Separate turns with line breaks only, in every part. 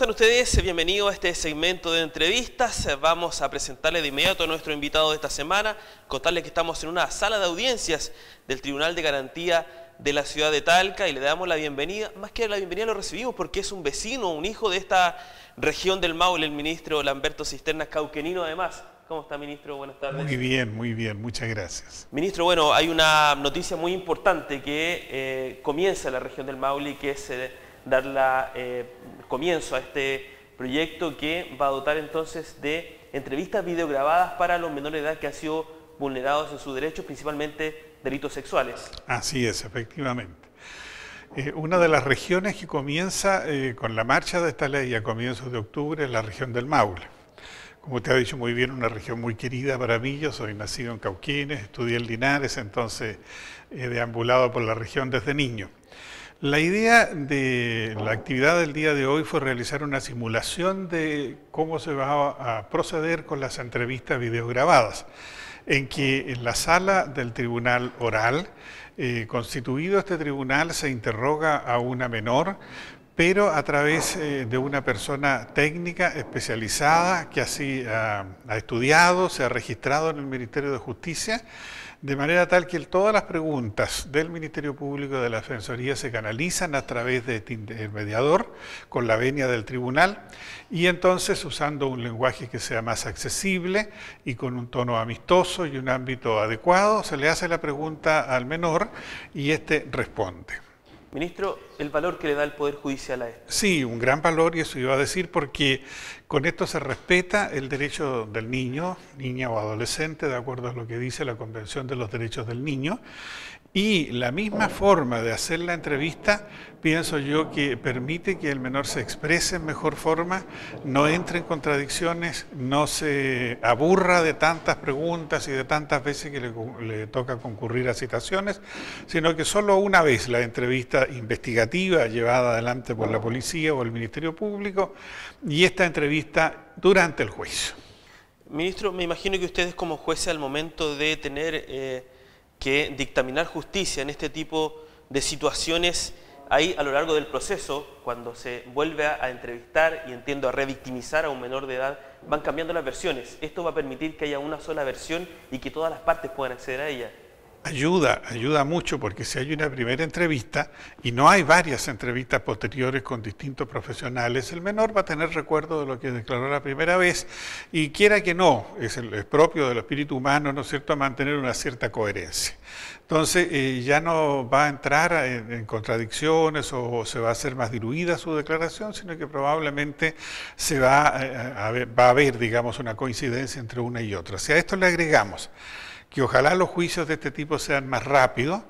están ustedes? Bienvenidos a este segmento de entrevistas. Vamos a presentarle de inmediato a nuestro invitado de esta semana, Contarles que estamos en una sala de audiencias del Tribunal de Garantía de la ciudad de Talca y le damos la bienvenida, más que la bienvenida lo recibimos porque es un vecino, un hijo de esta región del Maule, el ministro Lamberto Cisternas Cauquenino además. ¿Cómo está, ministro? Buenas tardes. Muy bien,
muy bien, muchas gracias.
Ministro, bueno, hay una noticia muy importante que eh, comienza en la región del Maule y que es... Eh, dar eh, comienzo a este proyecto que va a dotar entonces de entrevistas videograbadas para los menores de edad que han sido vulnerados en sus derechos, principalmente delitos sexuales.
Así es, efectivamente. Eh, una de las regiones que comienza eh, con la marcha de esta ley a comienzos de octubre es la región del Maule. Como te ha dicho muy bien, una región muy querida para mí. Yo soy nacido en Cauquines, estudié en Linares, entonces he deambulado por la región desde niño. La idea de la actividad del día de hoy fue realizar una simulación de cómo se va a proceder con las entrevistas videograbadas, en que en la sala del tribunal oral, eh, constituido este tribunal, se interroga a una menor pero a través eh, de una persona técnica especializada que así ha estudiado, se ha registrado en el Ministerio de Justicia de manera tal que todas las preguntas del Ministerio Público de la Defensoría se canalizan a través del mediador, con la venia del tribunal, y entonces usando un lenguaje que sea más accesible y con un tono amistoso y un ámbito adecuado, se le hace la pregunta al menor y éste responde.
Ministro, el valor que le da el Poder Judicial a esto.
Sí, un gran valor, y eso iba a decir, porque con esto se respeta el derecho del niño, niña o adolescente, de acuerdo a lo que dice la Convención de los Derechos del Niño, y la misma forma de hacer la entrevista, pienso yo que permite que el menor se exprese en mejor forma, no entre en contradicciones, no se aburra de tantas preguntas y de tantas veces que le, toca concurrir a citaciones, sino que solo una vez la entrevista investigativa llevada adelante por la policía o el Ministerio Público y esta entrevista durante el juicio.
Ministro, me imagino que ustedes como jueces al momento de tener eh, que dictaminar justicia en este tipo de situaciones, ahí a lo largo del proceso, cuando se vuelve a entrevistar y entiendo a revictimizar a un menor de edad, van cambiando las versiones. Esto va a permitir que haya una sola versión y que todas las partes puedan acceder a ella
ayuda, ayuda mucho porque si hay una primera entrevista y no hay varias entrevistas posteriores con distintos profesionales, el menor va a tener recuerdo de lo que declaró la primera vez y quiera que no, es, propio del espíritu humano, ¿no es cierto?, mantener una cierta coherencia. Entonces eh, ya no va a entrar en, contradicciones o, se va a hacer más diluida su declaración, sino que probablemente se va eh, a, va a haber, digamos, una coincidencia entre una y otra. Si a esto le agregamos que ojalá los juicios de este tipo sean más rápidos,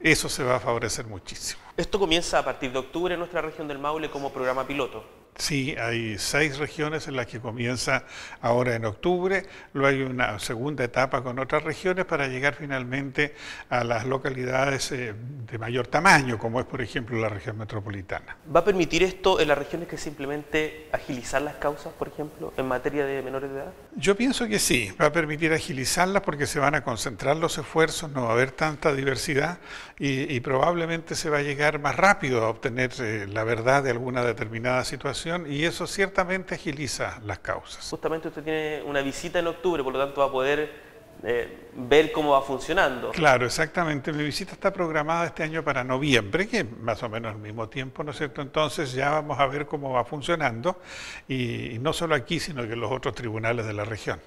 eso se va a favorecer muchísimo.
Esto comienza a partir de octubre en nuestra región del Maule como programa piloto.
Sí, hay seis regiones en las que comienza ahora en octubre, luego hay una segunda etapa con otras regiones para llegar finalmente a las localidades eh, de mayor tamaño, como es por ejemplo la región metropolitana.
¿Va a permitir esto en las regiones que simplemente agilizar las causas, por ejemplo, en materia de menores de edad?
Yo pienso que sí, va a permitir agilizarlas porque se van a concentrar los esfuerzos, no va a haber tanta diversidad y, probablemente se va a llegar más rápido a obtener eh, la verdad de alguna determinada situación y eso ciertamente agiliza las
causas. Justamente usted tiene una visita en octubre, por lo tanto va a poder eh, ver cómo va funcionando. Claro,
exactamente. Mi visita está programada este año para noviembre, que más o menos al mismo tiempo, ¿no es cierto? Entonces ya vamos a ver cómo va funcionando, y, no solo aquí, sino que en los otros tribunales de la región.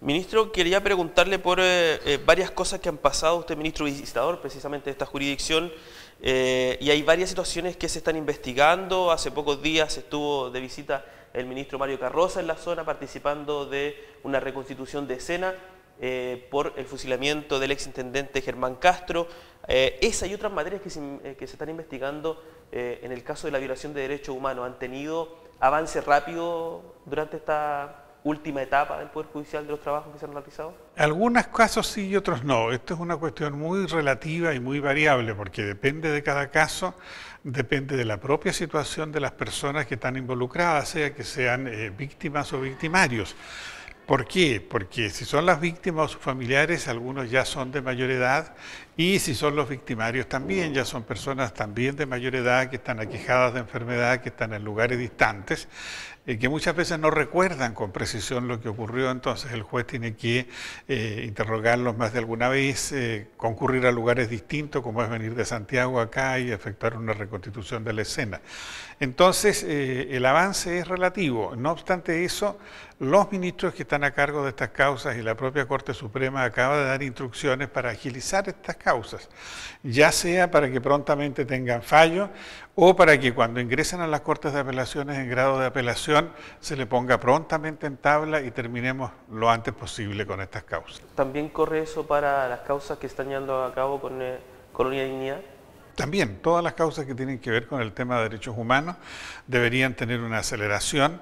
Ministro, quería preguntarle por eh, eh, varias cosas que han pasado. Usted, ministro visitador, precisamente de esta jurisdicción, eh, y hay varias situaciones que se están investigando. Hace pocos días estuvo de visita el ministro Mario Carroza en la zona participando de una reconstitución de escena eh, por el fusilamiento del exintendente Germán Castro. Eh, esa y otras materias que que se están investigando en el caso de la violación de derechos humanos han tenido avance rápido durante esta última etapa del Poder Judicial de los trabajos que se han realizado?
Algunos casos sí y otros no. Esto es una cuestión muy relativa y muy variable porque depende de cada caso, depende de la propia situación de las personas que están involucradas, sea que sean eh, víctimas o victimarios. ¿Por qué? Porque si son las víctimas o sus familiares, algunos ya son de mayor edad y si son los victimarios también, ya son personas también de mayor edad que están aquejadas de enfermedad, que están en lugares distantes que muchas veces no recuerdan con precisión lo que ocurrió, entonces el juez tiene que eh, interrogarlos más de alguna vez, eh, concurrir a lugares distintos, como es venir de Santiago acá y efectuar una reconstitución de la escena. Entonces, eh, el avance es relativo, no obstante eso, los ministros que están a cargo de estas causas y la propia Corte Suprema acaba de dar instrucciones para agilizar estas causas, ya sea para que prontamente tengan fallo o para que cuando ingresen a las Cortes de Apelaciones en grado de apelación se le ponga prontamente en tabla y terminemos lo antes posible con estas causas.
¿También corre eso para las causas que están llevando a cabo con eh, Colonia Dignidad?
También todas las causas que tienen que ver con el tema de derechos humanos deberían tener una aceleración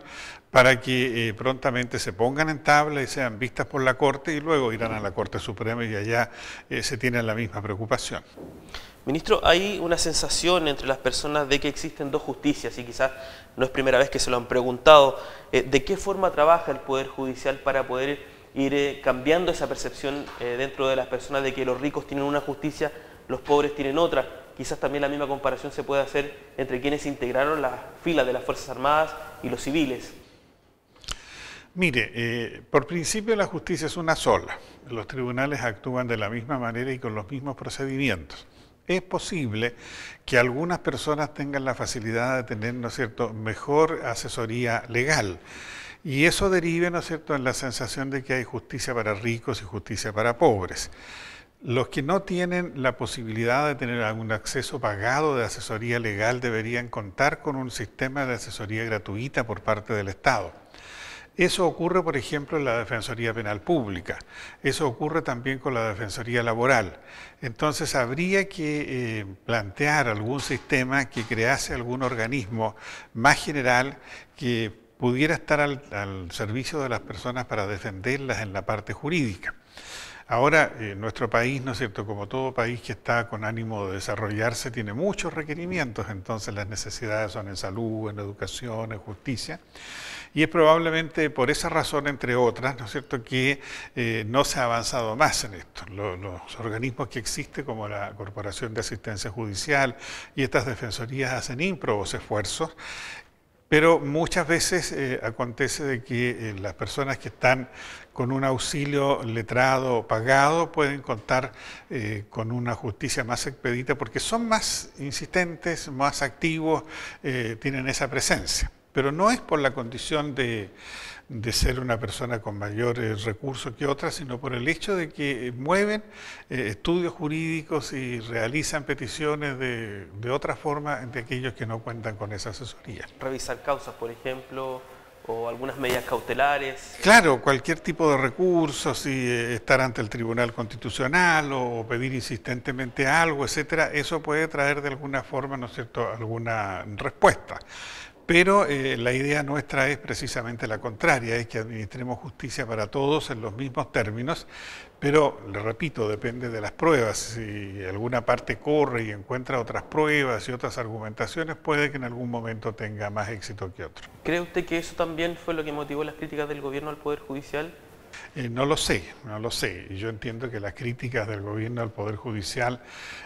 para que eh, prontamente se pongan en tabla y sean vistas por la Corte y luego irán a la Corte Suprema y allá eh, se tienen la misma preocupación.
Ministro, hay una sensación entre las personas de que existen dos justicias y quizás no es primera vez que se lo han preguntado. Eh, ¿De qué forma trabaja el Poder Judicial para poder ir cambiando esa percepción dentro de las personas de que los ricos tienen una justicia, los pobres tienen otra? quizás también la misma comparación se puede hacer entre quienes integraron las filas de las Fuerzas Armadas y los civiles.
Mire, eh, por principio la justicia es una sola. Los tribunales actúan de la misma manera y con los mismos procedimientos. Es posible que algunas personas tengan la facilidad de tener, ¿no es cierto?, mejor asesoría legal. Y eso derive, ¿no es cierto?, en la sensación de que hay justicia para ricos y justicia para pobres. Los que no tienen la posibilidad de tener algún acceso pagado de asesoría legal deberían contar con un sistema de asesoría gratuita por parte del Estado. Eso ocurre, por ejemplo, en la Defensoría Penal Pública, eso ocurre también con la Defensoría Laboral. Entonces, habría que eh, plantear algún sistema que crease algún organismo más general que pudiera estar al, servicio de las personas para defenderlas en la parte jurídica. Ahora, eh, nuestro país, ¿no es cierto?, como todo país que está con ánimo de desarrollarse, tiene muchos requerimientos, entonces las necesidades son en salud, en educación, en justicia. Y es probablemente por esa razón, entre otras, ¿no es cierto?, que eh, no se ha avanzado más en esto. Los, organismos que existen, como la Corporación de Asistencia Judicial y estas defensorías, hacen ímprobos esfuerzos pero muchas veces eh, acontece de que eh, las personas que están con un auxilio letrado pagado pueden contar con una justicia más expedita porque son más insistentes, más activos, tienen esa presencia pero no es por la condición de, ser una persona con mayores eh, recursos que otra, sino por el hecho de que mueven eh, estudios jurídicos y realizan peticiones de, otra forma entre aquellos que no cuentan con esa asesoría.
Revisar causas, por ejemplo, o algunas medidas cautelares.
Claro, cualquier tipo de recurso, si eh, estar ante el Tribunal Constitucional o, pedir insistentemente algo, etcétera, eso puede traer de alguna forma, ¿no es cierto?, alguna respuesta. Pero eh, la idea nuestra es precisamente la contraria, es que administremos justicia para todos en los mismos términos, pero, le repito, depende de las pruebas. Si alguna parte corre y encuentra otras pruebas y otras argumentaciones, puede que en algún momento tenga más éxito que otro.
¿Cree usted que eso también fue lo que motivó las críticas del gobierno al Poder Judicial?
Eh, no lo sé, no lo sé. Yo entiendo que las críticas del gobierno al Poder Judicial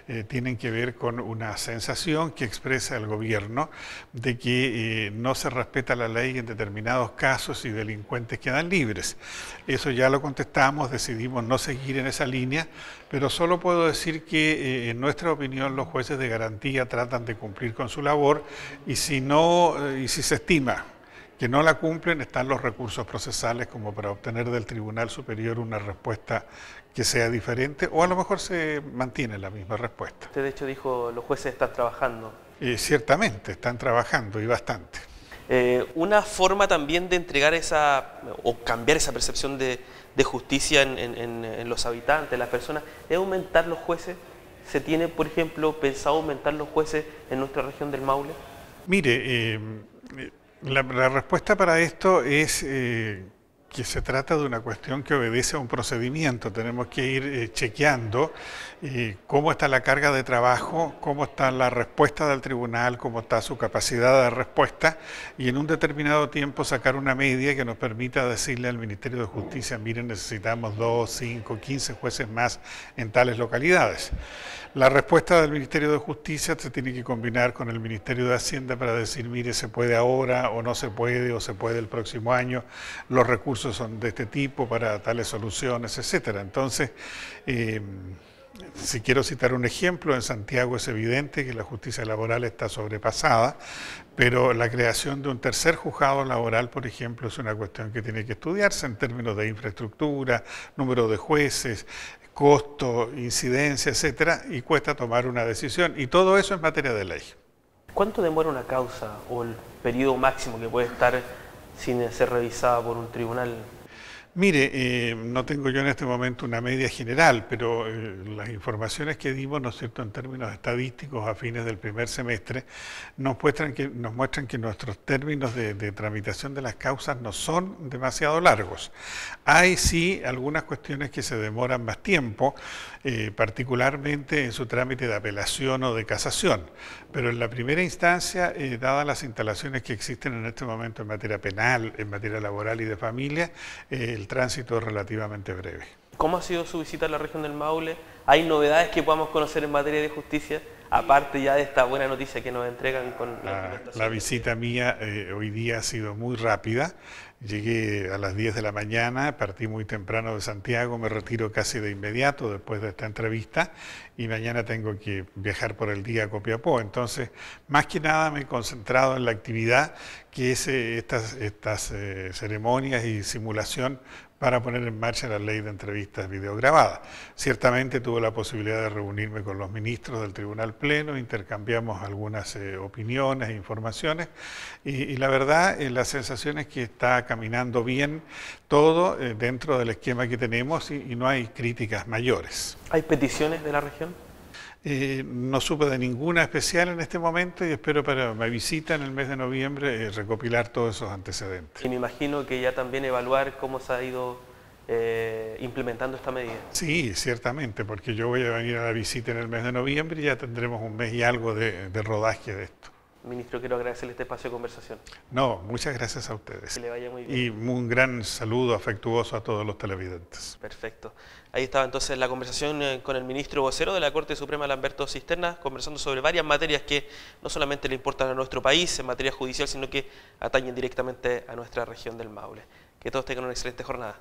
eh, tienen que ver con una sensación que expresa el gobierno de que eh, no se respeta la ley en determinados casos y delincuentes quedan libres. Eso ya lo contestamos, decidimos no seguir en esa línea, pero solo puedo decir que en nuestra opinión los jueces de garantía tratan de cumplir con su labor y si no, y si se estima que no la cumplen están los recursos procesales como para obtener del Tribunal Superior una respuesta que sea diferente o a lo mejor se mantiene la misma respuesta.
Usted de hecho dijo, los jueces están trabajando.
Y eh, ciertamente, están trabajando y bastante.
Eh, una forma también de entregar esa o cambiar esa percepción de, justicia en, los habitantes, en las personas, es aumentar los jueces. ¿Se tiene, por ejemplo, pensado aumentar los jueces en nuestra región del Maule?
Mire, eh, la, respuesta para esto es eh, que se trata de una cuestión que obedece a un procedimiento. Tenemos que ir eh, chequeando eh, cómo está la carga de trabajo, cómo está la respuesta del tribunal, cómo está su capacidad de respuesta y en un determinado tiempo sacar una media que nos permita decirle al Ministerio de Justicia, miren, necesitamos dos, cinco, quince jueces más en tales localidades. La respuesta del Ministerio de Justicia se tiene que combinar con el Ministerio de Hacienda para decir, mire, se puede ahora o no se puede o se puede el próximo año, los recursos son de este tipo para tales soluciones, etcétera. Entonces, eh, si quiero citar un ejemplo, en Santiago es evidente que la justicia laboral está sobrepasada, pero la creación de un tercer juzgado laboral, por ejemplo, es una cuestión que tiene que estudiarse en términos de infraestructura, número de jueces, costo, incidencia, etcétera, y cuesta tomar una decisión. Y todo eso en materia de ley.
¿Cuánto demora una causa o el periodo máximo que puede estar sin ser revisada por un tribunal
Mire, eh, no tengo yo en este momento una media general, pero eh, las informaciones que dimos, ¿no es cierto?, en términos estadísticos a fines del primer semestre, nos muestran que, nos muestran que nuestros términos de, tramitación de las causas no son demasiado largos. Hay sí algunas cuestiones que se demoran más tiempo, eh, particularmente en su trámite de apelación o de casación, pero en la primera instancia, dadas las instalaciones que existen en este momento en materia penal, en materia laboral y de familia, el tránsito relativamente breve.
¿Cómo ha sido su visita a la región del Maule? ¿Hay novedades que podamos conocer en materia de justicia? Aparte ya de esta buena noticia que nos entregan con la La,
la visita mía eh, hoy día ha sido muy rápida. Llegué a las 10 de la mañana, partí muy temprano de Santiago, me retiro casi de inmediato después de esta entrevista y mañana tengo que viajar por el día a Copiapó. Entonces, más que nada me he concentrado en la actividad que es, eh, estas, estas eh, ceremonias y simulación para poner en marcha la ley de entrevistas videograbadas. Ciertamente tuve la posibilidad de reunirme con los ministros del Tribunal Pleno, intercambiamos algunas eh, opiniones e informaciones y, la verdad eh, la sensación es que está caminando bien todo eh, dentro del esquema que tenemos y no hay críticas mayores. ¿Hay peticiones de la región? Eh, no supe de ninguna especial en este momento y espero para mi visita en el mes de noviembre eh, recopilar todos esos antecedentes.
Y me imagino que ya también evaluar cómo se ha ido eh, implementando esta medida.
Sí, ciertamente, porque yo voy a venir a la visita en el mes de noviembre y ya tendremos un mes y algo de rodaje de esto.
Ministro, quiero agradecerle este espacio de conversación.
No, muchas gracias a ustedes. Que le vaya muy bien. Y un gran saludo afectuoso a todos los televidentes.
Perfecto. Ahí estaba entonces la conversación eh, con el ministro vocero de la Corte Suprema, Lamberto Cisterna, conversando sobre varias materias que no solamente le importan a nuestro país en materia judicial, sino que atañen directamente a nuestra región del Maule. Que todos tengan una excelente jornada.